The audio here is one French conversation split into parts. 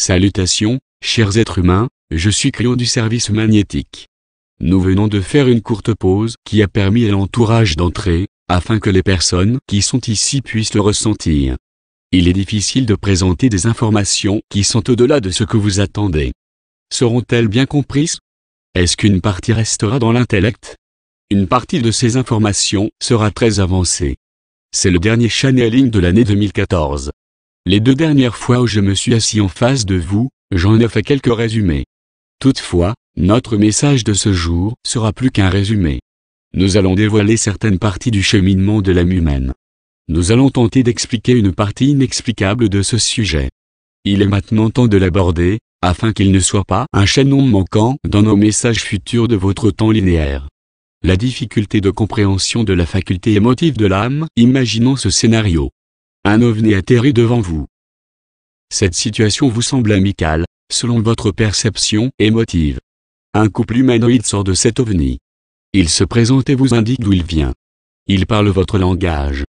Salutations, chers êtres humains, je suis client du service magnétique. Nous venons de faire une courte pause qui a permis à l'entourage d'entrer, afin que les personnes qui sont ici puissent le ressentir. Il est difficile de présenter des informations qui sont au-delà de ce que vous attendez. Seront-elles bien comprises Est-ce qu'une partie restera dans l'intellect Une partie de ces informations sera très avancée. C'est le dernier channeling de l'année 2014. Les deux dernières fois où je me suis assis en face de vous, j'en ai fait quelques résumés. Toutefois, notre message de ce jour sera plus qu'un résumé. Nous allons dévoiler certaines parties du cheminement de l'âme humaine. Nous allons tenter d'expliquer une partie inexplicable de ce sujet. Il est maintenant temps de l'aborder, afin qu'il ne soit pas un chaînon manquant dans nos messages futurs de votre temps linéaire. La difficulté de compréhension de la faculté émotive de l'âme, imaginons ce scénario. Un ovni atterrit devant vous. Cette situation vous semble amicale, selon votre perception émotive. Un couple humanoïde sort de cet ovni. Il se présente et vous indique d'où il vient. Il parle votre langage.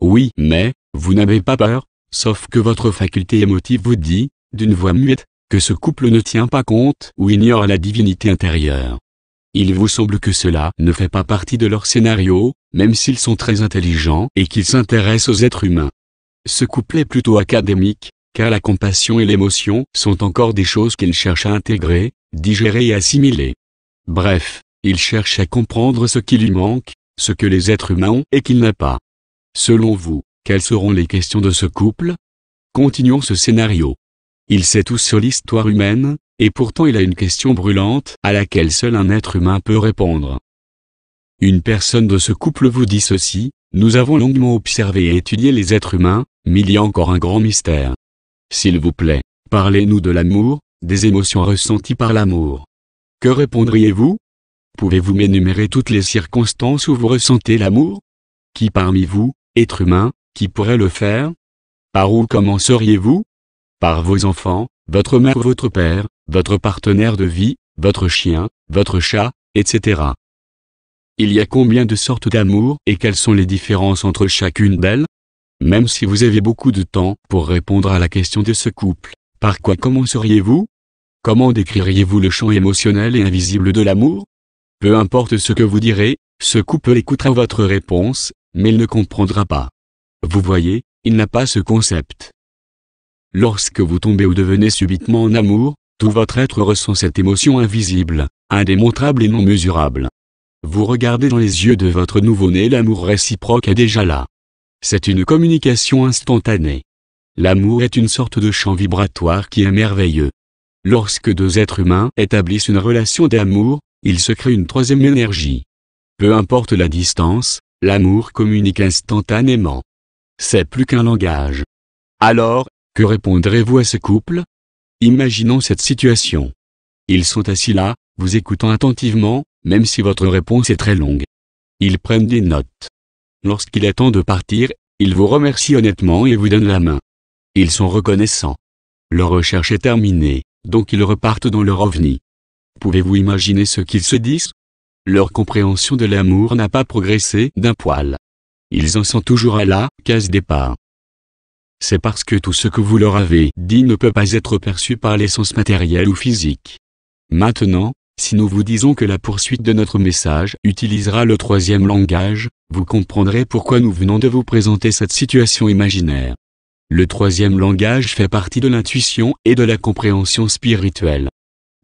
Oui, mais, vous n'avez pas peur, sauf que votre faculté émotive vous dit, d'une voix muette, que ce couple ne tient pas compte ou ignore la divinité intérieure. Il vous semble que cela ne fait pas partie de leur scénario, même s'ils sont très intelligents et qu'ils s'intéressent aux êtres humains. Ce est plutôt académique, car la compassion et l'émotion sont encore des choses qu'il cherche à intégrer, digérer et assimiler. Bref, il cherche à comprendre ce qui lui manque, ce que les êtres humains ont et qu'il n'a pas. Selon vous, quelles seront les questions de ce couple Continuons ce scénario. Il sait tout sur l'histoire humaine, et pourtant il a une question brûlante à laquelle seul un être humain peut répondre. Une personne de ce couple vous dit ceci, nous avons longuement observé et étudié les êtres humains, mais il y a encore un grand mystère. S'il vous plaît, parlez-nous de l'amour, des émotions ressenties par l'amour. Que répondriez-vous Pouvez-vous m'énumérer toutes les circonstances où vous ressentez l'amour Qui parmi vous, être humain, qui pourrait le faire Par où commenceriez-vous Par vos enfants, votre mère, ou votre père, votre partenaire de vie, votre chien, votre chat, etc. Il y a combien de sortes d'amour et quelles sont les différences entre chacune d'elles Même si vous avez beaucoup de temps pour répondre à la question de ce couple, par quoi commenceriez-vous Comment décririez-vous le champ émotionnel et invisible de l'amour Peu importe ce que vous direz, ce couple écoutera votre réponse, mais il ne comprendra pas. Vous voyez, il n'a pas ce concept. Lorsque vous tombez ou devenez subitement en amour, tout votre être ressent cette émotion invisible, indémontrable et non mesurable. Vous regardez dans les yeux de votre nouveau-né l'amour réciproque est déjà là. C'est une communication instantanée. L'amour est une sorte de champ vibratoire qui est merveilleux. Lorsque deux êtres humains établissent une relation d'amour, ils se créent une troisième énergie. Peu importe la distance, l'amour communique instantanément. C'est plus qu'un langage. Alors, que répondrez-vous à ce couple Imaginons cette situation. Ils sont assis là, vous écoutant attentivement, même si votre réponse est très longue. Ils prennent des notes. Lorsqu'il est temps de partir, ils vous remercient honnêtement et vous donnent la main. Ils sont reconnaissants. Leur recherche est terminée, donc ils repartent dans leur ovni. Pouvez-vous imaginer ce qu'ils se disent Leur compréhension de l'amour n'a pas progressé d'un poil. Ils en sont toujours à la case départ. C'est parce que tout ce que vous leur avez dit ne peut pas être perçu par l'essence matérielle ou physique. Maintenant, si nous vous disons que la poursuite de notre message utilisera le troisième langage, vous comprendrez pourquoi nous venons de vous présenter cette situation imaginaire. Le troisième langage fait partie de l'intuition et de la compréhension spirituelle.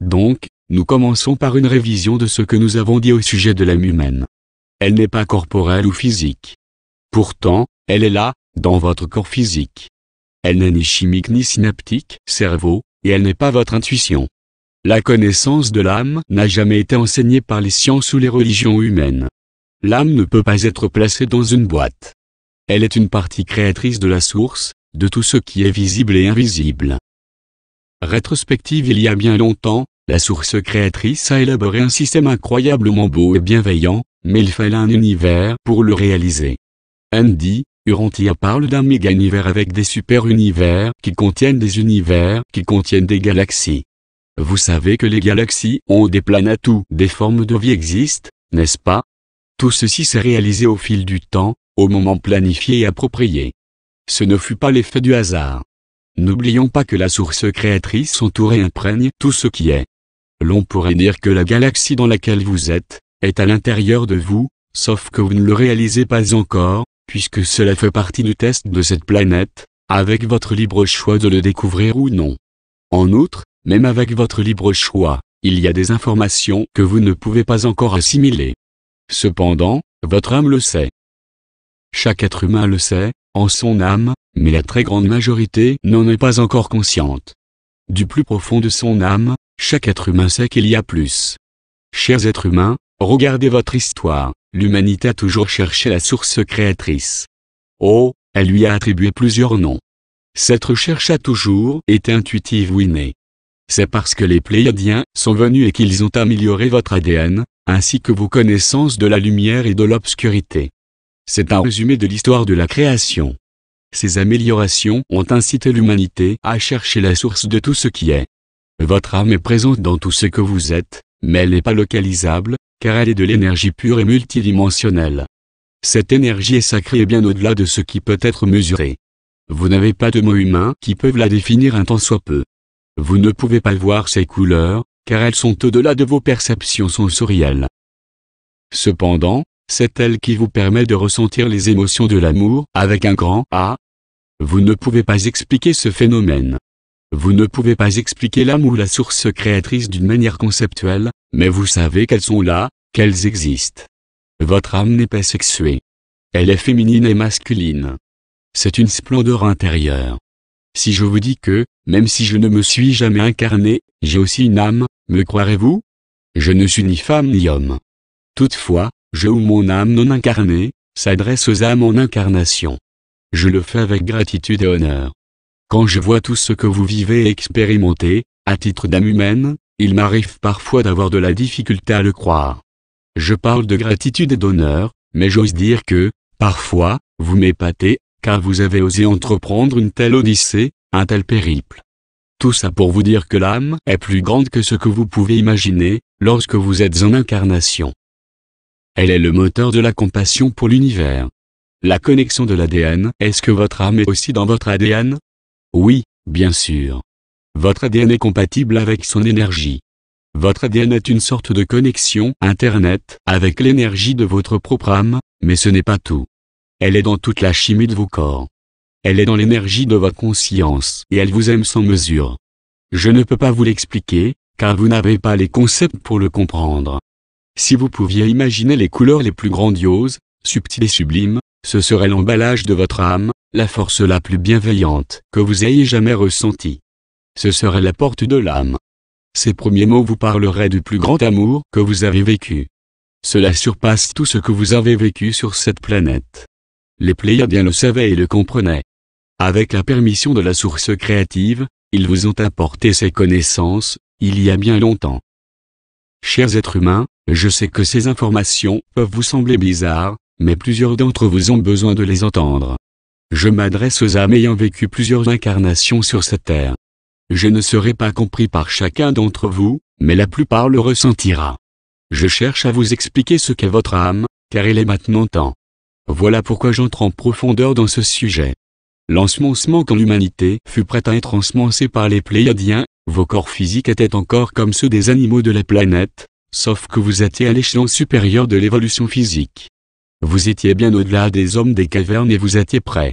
Donc, nous commençons par une révision de ce que nous avons dit au sujet de l'âme humaine. Elle n'est pas corporelle ou physique. Pourtant, elle est là, dans votre corps physique. Elle n'est ni chimique ni synaptique, cerveau, et elle n'est pas votre intuition. La connaissance de l'âme n'a jamais été enseignée par les sciences ou les religions humaines. L'âme ne peut pas être placée dans une boîte. Elle est une partie créatrice de la source, de tout ce qui est visible et invisible. Rétrospective il y a bien longtemps, la source créatrice a élaboré un système incroyablement beau et bienveillant, mais il fallait un univers pour le réaliser. Andy, Urantia parle d'un méga-univers avec des super-univers qui contiennent des univers qui contiennent des galaxies. Vous savez que les galaxies ont des planètes où des formes de vie existent, n'est-ce pas Tout ceci s'est réalisé au fil du temps, au moment planifié et approprié. Ce ne fut pas l'effet du hasard. N'oublions pas que la source créatrice entoure et imprègne tout ce qui est. L'on pourrait dire que la galaxie dans laquelle vous êtes, est à l'intérieur de vous, sauf que vous ne le réalisez pas encore, puisque cela fait partie du test de cette planète, avec votre libre choix de le découvrir ou non. En outre, même avec votre libre choix, il y a des informations que vous ne pouvez pas encore assimiler. Cependant, votre âme le sait. Chaque être humain le sait, en son âme, mais la très grande majorité n'en est pas encore consciente. Du plus profond de son âme, chaque être humain sait qu'il y a plus. Chers êtres humains, regardez votre histoire, l'humanité a toujours cherché la source créatrice. Oh, elle lui a attribué plusieurs noms. Cette recherche a toujours été intuitive ou innée. C'est parce que les Pléiadiens sont venus et qu'ils ont amélioré votre ADN, ainsi que vos connaissances de la lumière et de l'obscurité. C'est un résumé de l'histoire de la création. Ces améliorations ont incité l'humanité à chercher la source de tout ce qui est. Votre âme est présente dans tout ce que vous êtes, mais elle n'est pas localisable, car elle est de l'énergie pure et multidimensionnelle. Cette énergie est sacrée et bien au-delà de ce qui peut être mesuré. Vous n'avez pas de mots humains qui peuvent la définir un tant soit peu. Vous ne pouvez pas voir ces couleurs, car elles sont au-delà de vos perceptions sensorielles. Cependant, c'est elle qui vous permet de ressentir les émotions de l'amour avec un grand A. Vous ne pouvez pas expliquer ce phénomène. Vous ne pouvez pas expliquer l'âme ou la source créatrice d'une manière conceptuelle, mais vous savez qu'elles sont là, qu'elles existent. Votre âme n'est pas sexuée. Elle est féminine et masculine. C'est une splendeur intérieure. Si je vous dis que, même si je ne me suis jamais incarné, j'ai aussi une âme, me croirez-vous Je ne suis ni femme ni homme. Toutefois, je ou mon âme non incarnée, s'adresse aux âmes en incarnation. Je le fais avec gratitude et honneur. Quand je vois tout ce que vous vivez et expérimentez, à titre d'âme humaine, il m'arrive parfois d'avoir de la difficulté à le croire. Je parle de gratitude et d'honneur, mais j'ose dire que, parfois, vous m'épatez, car vous avez osé entreprendre une telle odyssée, un tel périple. Tout ça pour vous dire que l'âme est plus grande que ce que vous pouvez imaginer, lorsque vous êtes en incarnation. Elle est le moteur de la compassion pour l'univers. La connexion de l'ADN, est-ce que votre âme est aussi dans votre ADN Oui, bien sûr. Votre ADN est compatible avec son énergie. Votre ADN est une sorte de connexion Internet avec l'énergie de votre propre âme, mais ce n'est pas tout. Elle est dans toute la chimie de vos corps. Elle est dans l'énergie de votre conscience et elle vous aime sans mesure. Je ne peux pas vous l'expliquer, car vous n'avez pas les concepts pour le comprendre. Si vous pouviez imaginer les couleurs les plus grandioses, subtiles et sublimes, ce serait l'emballage de votre âme, la force la plus bienveillante que vous ayez jamais ressentie. Ce serait la porte de l'âme. Ces premiers mots vous parleraient du plus grand amour que vous avez vécu. Cela surpasse tout ce que vous avez vécu sur cette planète. Les Pléiadiens le savaient et le comprenaient. Avec la permission de la source créative, ils vous ont apporté ces connaissances, il y a bien longtemps. Chers êtres humains, je sais que ces informations peuvent vous sembler bizarres, mais plusieurs d'entre vous ont besoin de les entendre. Je m'adresse aux âmes ayant vécu plusieurs incarnations sur cette terre. Je ne serai pas compris par chacun d'entre vous, mais la plupart le ressentira. Je cherche à vous expliquer ce qu'est votre âme, car il est maintenant temps. Voilà pourquoi j'entre en profondeur dans ce sujet. L'ensemencement quand l'humanité fut prête à être ensemencée par les Pléiadiens, vos corps physiques étaient encore comme ceux des animaux de la planète, sauf que vous étiez à l'échelon supérieur de l'évolution physique. Vous étiez bien au-delà des hommes des cavernes et vous étiez prêts.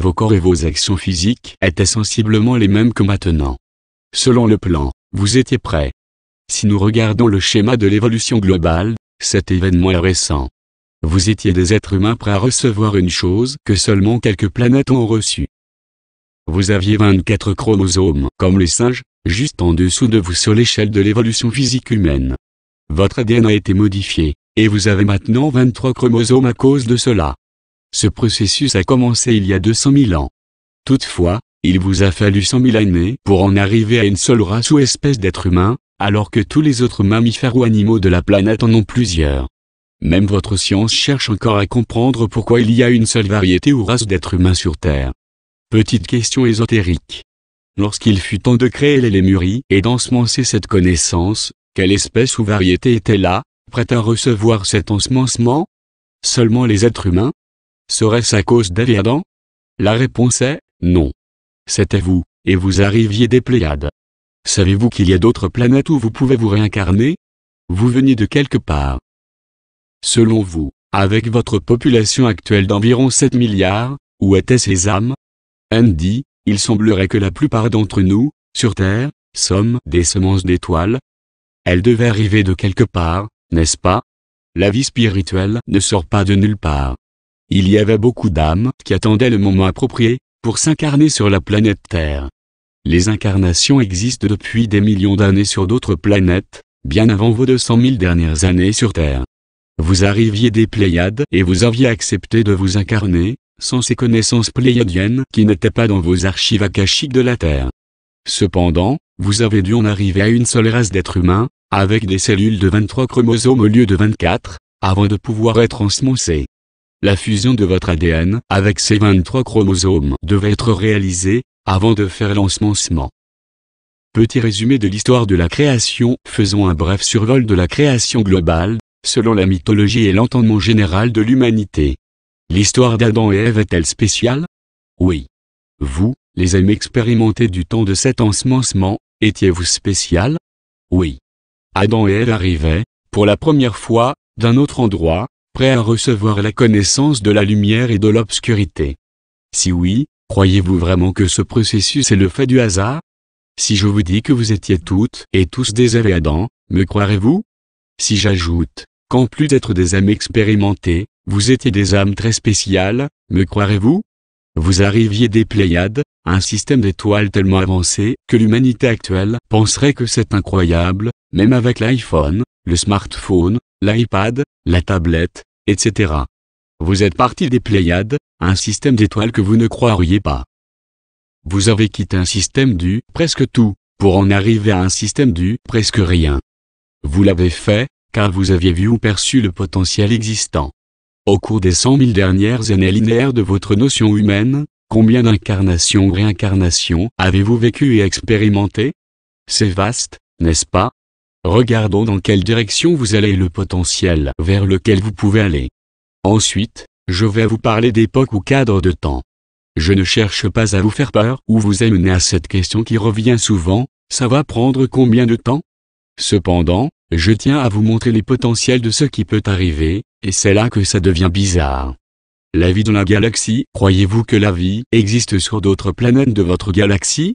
Vos corps et vos actions physiques étaient sensiblement les mêmes que maintenant. Selon le plan, vous étiez prêts. Si nous regardons le schéma de l'évolution globale, cet événement est récent. Vous étiez des êtres humains prêts à recevoir une chose que seulement quelques planètes ont reçue. Vous aviez 24 chromosomes, comme les singes, juste en dessous de vous sur l'échelle de l'évolution physique humaine. Votre ADN a été modifié, et vous avez maintenant 23 chromosomes à cause de cela. Ce processus a commencé il y a 200 000 ans. Toutefois, il vous a fallu 100 000 années pour en arriver à une seule race ou espèce d'êtres humains, alors que tous les autres mammifères ou animaux de la planète en ont plusieurs. Même votre science cherche encore à comprendre pourquoi il y a une seule variété ou race d'êtres humains sur Terre. Petite question ésotérique. Lorsqu'il fut temps de créer les lémuries et d'ensemencer cette connaissance, quelle espèce ou variété était là, prête à recevoir cet ensemencement Seulement les êtres humains Serait-ce à cause d'Aviadan La réponse est non. C'était vous, et vous arriviez des Pléiades. Savez-vous qu'il y a d'autres planètes où vous pouvez vous réincarner Vous venez de quelque part, Selon vous, avec votre population actuelle d'environ 7 milliards, où étaient ces âmes Andy, il semblerait que la plupart d'entre nous, sur Terre, sommes des semences d'étoiles. Elles devaient arriver de quelque part, n'est-ce pas La vie spirituelle ne sort pas de nulle part. Il y avait beaucoup d'âmes qui attendaient le moment approprié pour s'incarner sur la planète Terre. Les incarnations existent depuis des millions d'années sur d'autres planètes, bien avant vos 200 000 dernières années sur Terre. Vous arriviez des Pléiades et vous aviez accepté de vous incarner, sans ces connaissances pléiadiennes qui n'étaient pas dans vos archives akashiques de la Terre. Cependant, vous avez dû en arriver à une seule race d'êtres humains, avec des cellules de 23 chromosomes au lieu de 24, avant de pouvoir être ensemencés. La fusion de votre ADN avec ces 23 chromosomes devait être réalisée, avant de faire l'ensemencement. Petit résumé de l'histoire de la création, faisons un bref survol de la création globale selon la mythologie et l'entendement général de l'humanité. L'histoire d'Adam et Ève est-elle spéciale Oui. Vous, les âmes expérimentés du temps de cet ensemencement, étiez-vous spéciales Oui. Adam et Ève arrivaient, pour la première fois, d'un autre endroit, prêts à recevoir la connaissance de la lumière et de l'obscurité. Si oui, croyez-vous vraiment que ce processus est le fait du hasard Si je vous dis que vous étiez toutes et tous des Adam, me croirez-vous Si j'ajoute, qu'en plus d'être des âmes expérimentées, vous étiez des âmes très spéciales, me croirez-vous Vous arriviez des Pléiades, un système d'étoiles tellement avancé que l'humanité actuelle penserait que c'est incroyable, même avec l'iPhone, le smartphone, l'iPad, la tablette, etc. Vous êtes parti des Pléiades, un système d'étoiles que vous ne croiriez pas. Vous avez quitté un système du presque tout, pour en arriver à un système du presque rien. Vous l'avez fait, car vous aviez vu ou perçu le potentiel existant. Au cours des cent mille dernières années linéaires de votre notion humaine, combien d'incarnations ou réincarnations avez-vous vécu et expérimenté C'est vaste, n'est-ce pas Regardons dans quelle direction vous allez et le potentiel vers lequel vous pouvez aller. Ensuite, je vais vous parler d'époque ou cadre de temps. Je ne cherche pas à vous faire peur ou vous amener à cette question qui revient souvent, ça va prendre combien de temps Cependant, je tiens à vous montrer les potentiels de ce qui peut arriver, et c'est là que ça devient bizarre. La vie dans la galaxie, croyez-vous que la vie existe sur d'autres planètes de votre galaxie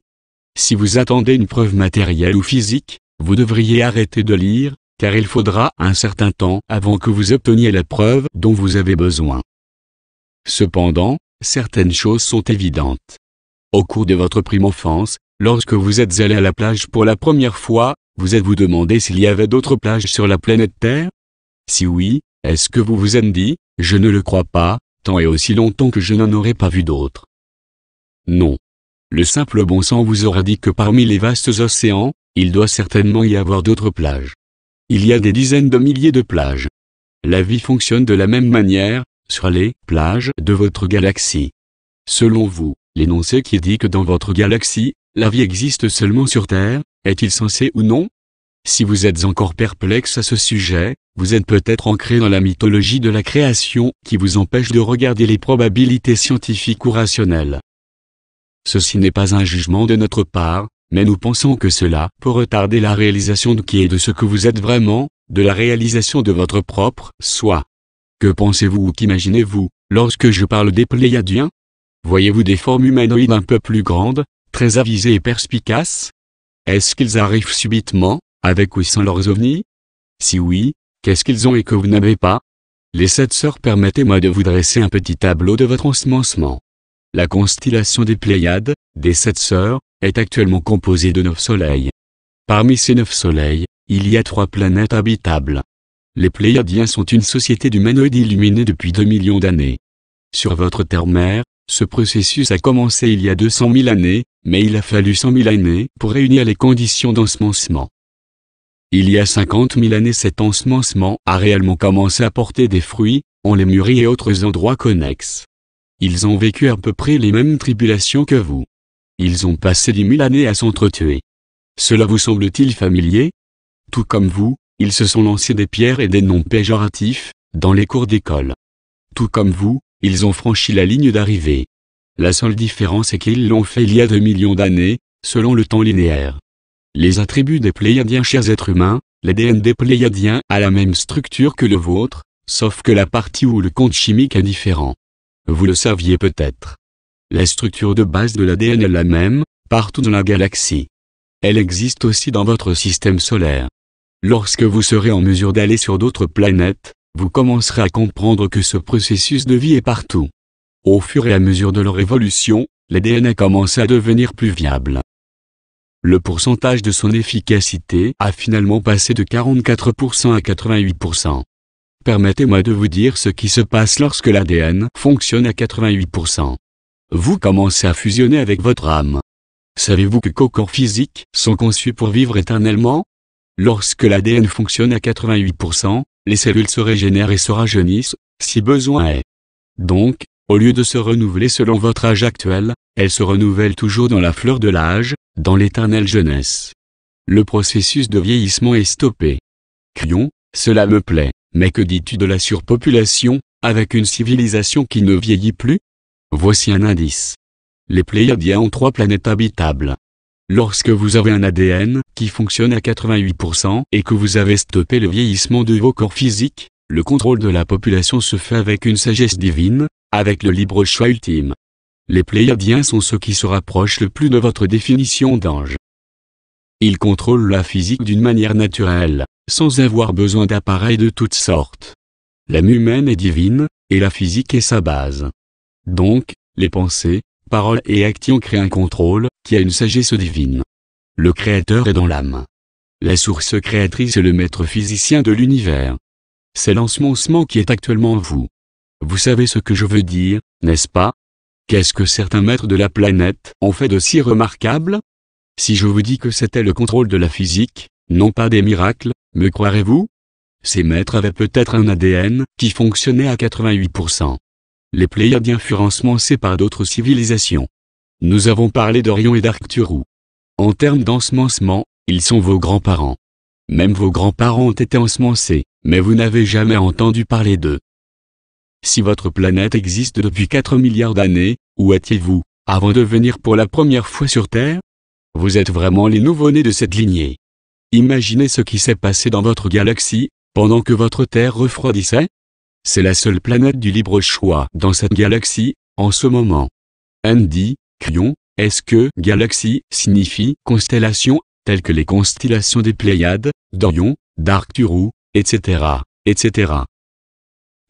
Si vous attendez une preuve matérielle ou physique, vous devriez arrêter de lire, car il faudra un certain temps avant que vous obteniez la preuve dont vous avez besoin. Cependant, certaines choses sont évidentes. Au cours de votre prime enfance, lorsque vous êtes allé à la plage pour la première fois, vous êtes-vous demandé s'il y avait d'autres plages sur la planète Terre Si oui, est-ce que vous vous êtes dit, je ne le crois pas, tant et aussi longtemps que je n'en aurais pas vu d'autres Non. Le simple bon sens vous aura dit que parmi les vastes océans, il doit certainement y avoir d'autres plages. Il y a des dizaines de milliers de plages. La vie fonctionne de la même manière, sur les plages de votre galaxie. Selon vous, l'énoncé qui dit que dans votre galaxie, la vie existe seulement sur Terre, est-il censé ou non Si vous êtes encore perplexe à ce sujet, vous êtes peut-être ancré dans la mythologie de la création qui vous empêche de regarder les probabilités scientifiques ou rationnelles. Ceci n'est pas un jugement de notre part, mais nous pensons que cela peut retarder la réalisation de qui est de ce que vous êtes vraiment, de la réalisation de votre propre soi. Que pensez-vous ou qu'imaginez-vous, lorsque je parle des Pléiadiens Voyez-vous des formes humanoïdes un peu plus grandes, très avisés et perspicaces Est-ce qu'ils arrivent subitement, avec ou sans leurs ovnis Si oui, qu'est-ce qu'ils ont et que vous n'avez pas Les sept sœurs permettez-moi de vous dresser un petit tableau de votre ensemencement. La constellation des Pléiades, des sept sœurs, est actuellement composée de neuf soleils. Parmi ces neuf soleils, il y a trois planètes habitables. Les Pléiadiens sont une société d'humanoïdes illuminés depuis 2 millions d'années. Sur votre terre-mère, ce processus a commencé il y a 200 000 années, mais il a fallu cent mille années pour réunir les conditions d'ensemencement. Il y a cinquante mille années cet ensemencement a réellement commencé à porter des fruits, en les mûris et autres endroits connexes. Ils ont vécu à peu près les mêmes tribulations que vous. Ils ont passé dix mille années à s'entretuer. Cela vous semble-t-il familier Tout comme vous, ils se sont lancés des pierres et des noms péjoratifs, dans les cours d'école. Tout comme vous, ils ont franchi la ligne d'arrivée. La seule différence est qu'ils l'ont fait il y a deux millions d'années, selon le temps linéaire. Les attributs des Pléiadiens chers êtres humains, l'ADN des Pléiadiens a la même structure que le vôtre, sauf que la partie où le compte chimique est différent. Vous le saviez peut-être. La structure de base de l'ADN est la même, partout dans la galaxie. Elle existe aussi dans votre système solaire. Lorsque vous serez en mesure d'aller sur d'autres planètes, vous commencerez à comprendre que ce processus de vie est partout. Au fur et à mesure de leur évolution, l'ADN a commencé à devenir plus viable. Le pourcentage de son efficacité a finalement passé de 44% à 88%. Permettez-moi de vous dire ce qui se passe lorsque l'ADN fonctionne à 88%. Vous commencez à fusionner avec votre âme. Savez-vous que qu'aux corps physiques sont conçus pour vivre éternellement Lorsque l'ADN fonctionne à 88%, les cellules se régénèrent et se rajeunissent, si besoin est. Donc, au lieu de se renouveler selon votre âge actuel, elle se renouvelle toujours dans la fleur de l'âge, dans l'éternelle jeunesse. Le processus de vieillissement est stoppé. Crions, cela me plaît, mais que dis-tu de la surpopulation, avec une civilisation qui ne vieillit plus Voici un indice. Les Pléiadiens ont trois planètes habitables. Lorsque vous avez un ADN qui fonctionne à 88% et que vous avez stoppé le vieillissement de vos corps physiques, le contrôle de la population se fait avec une sagesse divine, avec le libre choix ultime. Les Pléiadiens sont ceux qui se rapprochent le plus de votre définition d'ange. Ils contrôlent la physique d'une manière naturelle, sans avoir besoin d'appareils de toutes sortes. L'âme humaine est divine, et la physique est sa base. Donc, les pensées, paroles et actions créent un contrôle, qui a une sagesse divine. Le Créateur est dans l'âme. La source créatrice est le maître physicien de l'univers. C'est l'ensemencement qui est actuellement en vous. Vous savez ce que je veux dire, n'est-ce pas Qu'est-ce que certains maîtres de la planète ont fait de si remarquable Si je vous dis que c'était le contrôle de la physique, non pas des miracles, me croirez-vous Ces maîtres avaient peut-être un ADN qui fonctionnait à 88%. Les Pléiadiens furent ensemencés par d'autres civilisations. Nous avons parlé d'Orion et d'Arcturus. En termes d'ensemencement, ils sont vos grands-parents. Même vos grands-parents ont été ensemencés, mais vous n'avez jamais entendu parler d'eux. Si votre planète existe depuis 4 milliards d'années, où étiez-vous, avant de venir pour la première fois sur Terre Vous êtes vraiment les nouveaux nés de cette lignée. Imaginez ce qui s'est passé dans votre galaxie, pendant que votre Terre refroidissait C'est la seule planète du libre choix dans cette galaxie, en ce moment. Andy, Crion: est-ce que galaxie signifie constellation, telle que les constellations des Pléiades, d'Orion, d'Arcturus, etc., etc.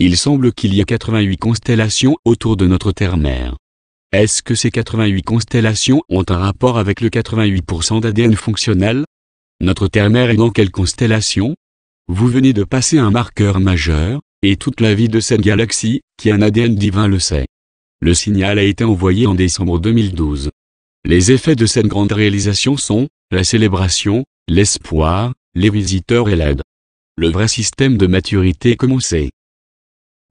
Il semble qu'il y a 88 constellations autour de notre Terre-Mère. Est-ce que ces 88 constellations ont un rapport avec le 88% d'ADN fonctionnel Notre Terre-Mère est dans quelle constellation Vous venez de passer un marqueur majeur, et toute la vie de cette galaxie, qui a un ADN divin le sait. Le signal a été envoyé en décembre 2012. Les effets de cette grande réalisation sont la célébration, l'espoir, les visiteurs et l'aide. Le vrai système de maturité est commencé.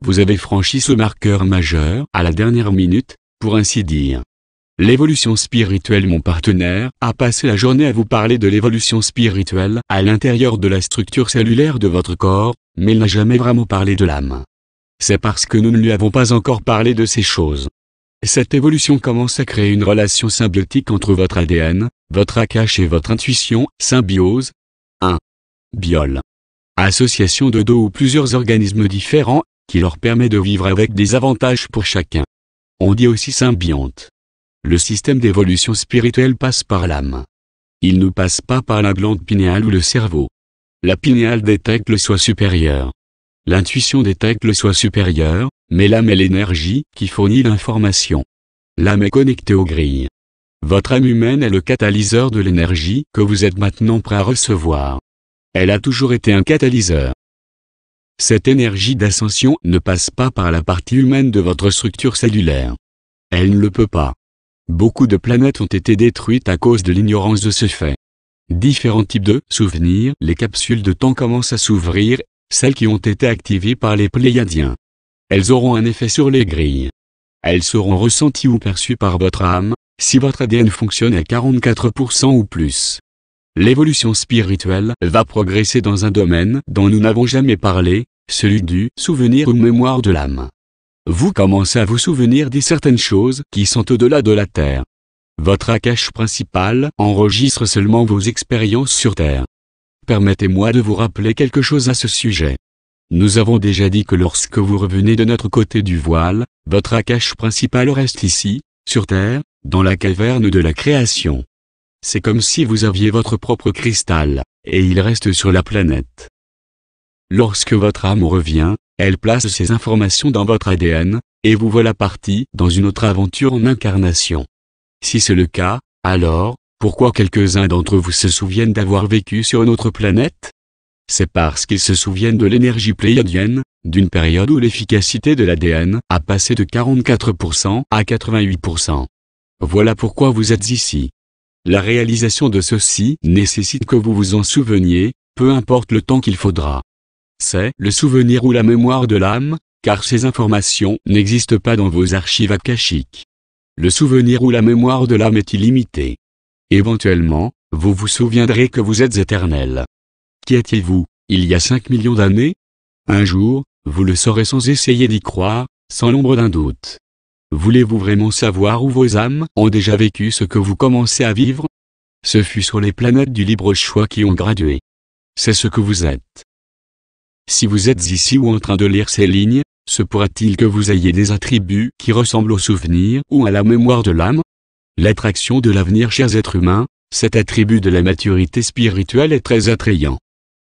Vous avez franchi ce marqueur majeur à la dernière minute, pour ainsi dire. L'évolution spirituelle Mon partenaire a passé la journée à vous parler de l'évolution spirituelle à l'intérieur de la structure cellulaire de votre corps, mais il n'a jamais vraiment parlé de l'âme. C'est parce que nous ne lui avons pas encore parlé de ces choses. Cette évolution commence à créer une relation symbiotique entre votre ADN, votre akash et votre intuition, symbiose. 1. Biol. Association de deux ou plusieurs organismes différents, qui leur permet de vivre avec des avantages pour chacun. On dit aussi symbionte. Le système d'évolution spirituelle passe par l'âme. Il ne passe pas par la glande pinéale ou le cerveau. La pinéale détecte le soi supérieur. L'intuition détecte le soi supérieur, mais l'âme est l'énergie qui fournit l'information. L'âme est connectée aux grilles. Votre âme humaine est le catalyseur de l'énergie que vous êtes maintenant prêt à recevoir. Elle a toujours été un catalyseur. Cette énergie d'ascension ne passe pas par la partie humaine de votre structure cellulaire. Elle ne le peut pas. Beaucoup de planètes ont été détruites à cause de l'ignorance de ce fait. Différents types de souvenirs, les capsules de temps commencent à s'ouvrir, celles qui ont été activées par les Pléiadiens. Elles auront un effet sur les grilles. Elles seront ressenties ou perçues par votre âme, si votre ADN fonctionne à 44% ou plus. L'évolution spirituelle va progresser dans un domaine dont nous n'avons jamais parlé, celui du souvenir ou mémoire de l'âme. Vous commencez à vous souvenir des certaines choses qui sont au-delà de la Terre. Votre akash principal enregistre seulement vos expériences sur Terre. Permettez-moi de vous rappeler quelque chose à ce sujet. Nous avons déjà dit que lorsque vous revenez de notre côté du voile, votre akash principal reste ici, sur Terre, dans la caverne de la création. C'est comme si vous aviez votre propre cristal, et il reste sur la planète. Lorsque votre âme revient, elle place ces informations dans votre ADN, et vous voilà parti dans une autre aventure en incarnation. Si c'est le cas, alors, pourquoi quelques-uns d'entre vous se souviennent d'avoir vécu sur une autre planète C'est parce qu'ils se souviennent de l'énergie pléiadienne, d'une période où l'efficacité de l'ADN a passé de 44% à 88%. Voilà pourquoi vous êtes ici. La réalisation de ceci nécessite que vous vous en souveniez, peu importe le temps qu'il faudra. C'est le souvenir ou la mémoire de l'âme, car ces informations n'existent pas dans vos archives akashiques. Le souvenir ou la mémoire de l'âme est illimité. Éventuellement, vous vous souviendrez que vous êtes éternel. Qui étiez-vous, il y a 5 millions d'années Un jour, vous le saurez sans essayer d'y croire, sans l'ombre d'un doute. Voulez-vous vraiment savoir où vos âmes ont déjà vécu ce que vous commencez à vivre Ce fut sur les planètes du libre choix qui ont gradué. C'est ce que vous êtes. Si vous êtes ici ou en train de lire ces lignes, se pourra-t-il que vous ayez des attributs qui ressemblent au souvenir ou à la mémoire de l'âme L'attraction de l'avenir, chers êtres humains, cet attribut de la maturité spirituelle est très attrayant.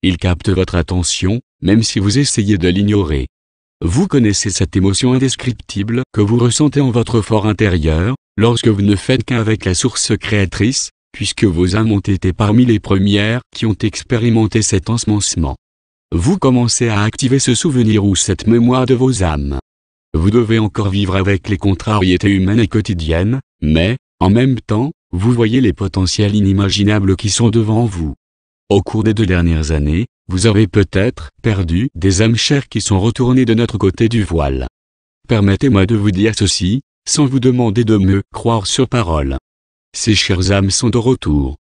Il capte votre attention, même si vous essayez de l'ignorer. Vous connaissez cette émotion indescriptible que vous ressentez en votre fort intérieur, lorsque vous ne faites qu'avec la source créatrice, puisque vos âmes ont été parmi les premières qui ont expérimenté cet ensemencement. Vous commencez à activer ce souvenir ou cette mémoire de vos âmes. Vous devez encore vivre avec les contrariétés humaines et quotidiennes, mais, en même temps, vous voyez les potentiels inimaginables qui sont devant vous. Au cours des deux dernières années, vous avez peut-être perdu des âmes chères qui sont retournées de notre côté du voile. Permettez-moi de vous dire ceci, sans vous demander de me croire sur parole. Ces chères âmes sont de retour.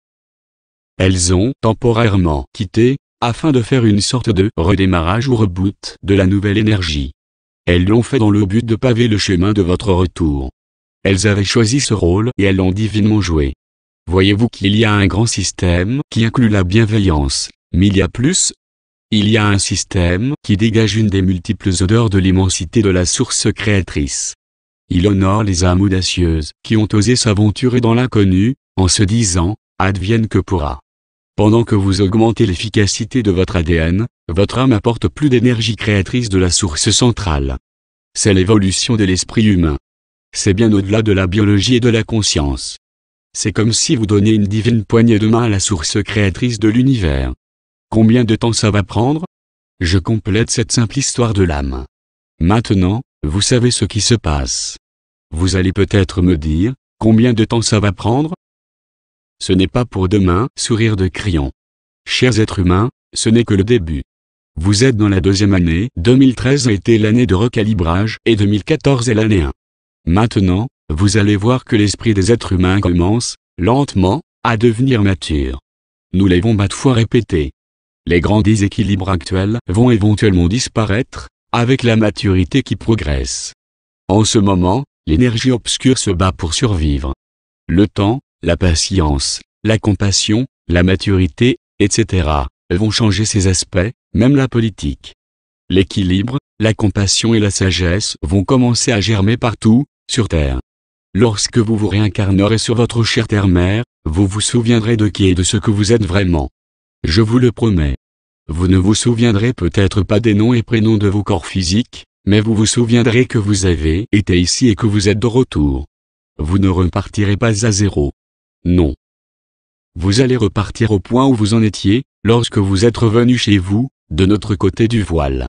Elles ont temporairement quitté, afin de faire une sorte de redémarrage ou reboot de la nouvelle énergie. Elles l'ont fait dans le but de paver le chemin de votre retour. Elles avaient choisi ce rôle et elles l'ont divinement joué. Voyez-vous qu'il y a un grand système qui inclut la bienveillance, mais il y a plus. Il y a un système qui dégage une des multiples odeurs de l'immensité de la source créatrice. Il honore les âmes audacieuses qui ont osé s'aventurer dans l'inconnu, en se disant, advienne que pourra. Pendant que vous augmentez l'efficacité de votre ADN, votre âme apporte plus d'énergie créatrice de la source centrale. C'est l'évolution de l'esprit humain. C'est bien au-delà de la biologie et de la conscience. C'est comme si vous donniez une divine poignée de main à la source créatrice de l'univers. Combien de temps ça va prendre Je complète cette simple histoire de l'âme. Maintenant, vous savez ce qui se passe. Vous allez peut-être me dire, combien de temps ça va prendre Ce n'est pas pour demain, sourire de crayon. Chers êtres humains, ce n'est que le début. Vous êtes dans la deuxième année, 2013 a été l'année de recalibrage et 2014 est l'année 1. Maintenant, vous allez voir que l'esprit des êtres humains commence, lentement, à devenir mature. Nous l'avons maintes fois répété les grands déséquilibres actuels vont éventuellement disparaître, avec la maturité qui progresse. En ce moment, l'énergie obscure se bat pour survivre. Le temps, la patience, la compassion, la maturité, etc., vont changer ces aspects, même la politique. L'équilibre, la compassion et la sagesse vont commencer à germer partout, sur Terre. Lorsque vous vous réincarnerez sur votre chère Terre-Mère, vous vous souviendrez de qui et de ce que vous êtes vraiment. Je vous le promets. Vous ne vous souviendrez peut-être pas des noms et prénoms de vos corps physiques, mais vous vous souviendrez que vous avez été ici et que vous êtes de retour. Vous ne repartirez pas à zéro. Non. Vous allez repartir au point où vous en étiez, lorsque vous êtes revenu chez vous, de notre côté du voile.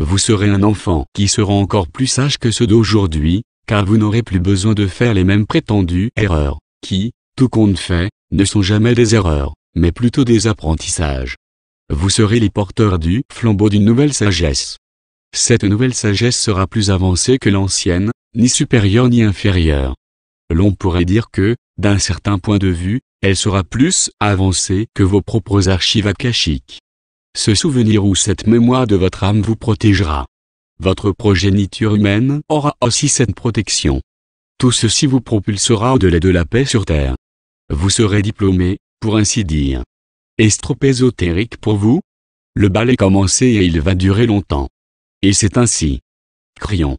Vous serez un enfant qui sera encore plus sage que ceux d'aujourd'hui, car vous n'aurez plus besoin de faire les mêmes prétendues erreurs, qui, tout compte fait, ne sont jamais des erreurs mais plutôt des apprentissages. Vous serez les porteurs du flambeau d'une nouvelle sagesse. Cette nouvelle sagesse sera plus avancée que l'ancienne, ni supérieure ni inférieure. L'on pourrait dire que, d'un certain point de vue, elle sera plus avancée que vos propres archives akashiques. Ce souvenir ou cette mémoire de votre âme vous protégera. Votre progéniture humaine aura aussi cette protection. Tout ceci vous propulsera au-delà de la paix sur Terre. Vous serez diplômé, pour ainsi dire, Est-ce trop ésotérique pour vous Le bal est commencé et il va durer longtemps. Et c'est ainsi. Crions.